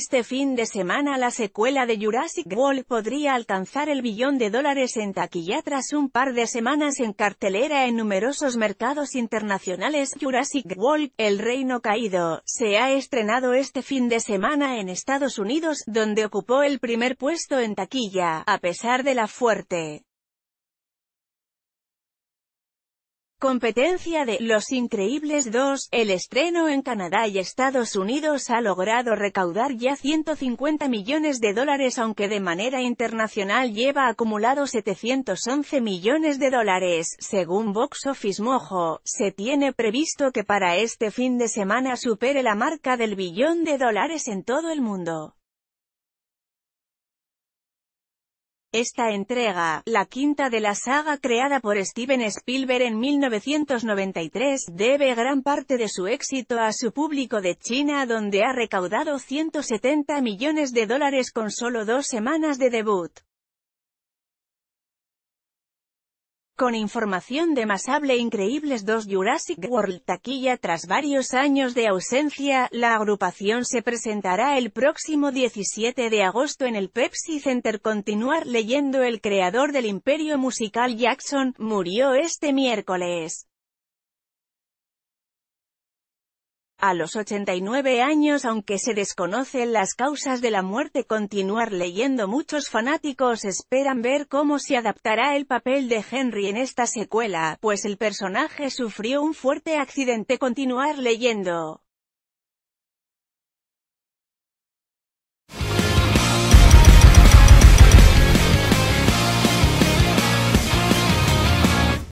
Este fin de semana la secuela de Jurassic World podría alcanzar el billón de dólares en taquilla tras un par de semanas en cartelera en numerosos mercados internacionales. Jurassic World, El Reino Caído, se ha estrenado este fin de semana en Estados Unidos, donde ocupó el primer puesto en taquilla, a pesar de la fuerte Competencia de Los Increíbles 2, el estreno en Canadá y Estados Unidos ha logrado recaudar ya 150 millones de dólares aunque de manera internacional lleva acumulado 711 millones de dólares, según Box Office Mojo, se tiene previsto que para este fin de semana supere la marca del billón de dólares en todo el mundo. Esta entrega, la quinta de la saga creada por Steven Spielberg en 1993, debe gran parte de su éxito a su público de China donde ha recaudado 170 millones de dólares con solo dos semanas de debut. Con información de Masable Increíbles 2 Jurassic World Taquilla Tras varios años de ausencia, la agrupación se presentará el próximo 17 de agosto en el Pepsi Center. Continuar leyendo El creador del imperio musical Jackson, murió este miércoles. A los 89 años aunque se desconocen las causas de la muerte continuar leyendo muchos fanáticos esperan ver cómo se adaptará el papel de Henry en esta secuela, pues el personaje sufrió un fuerte accidente continuar leyendo.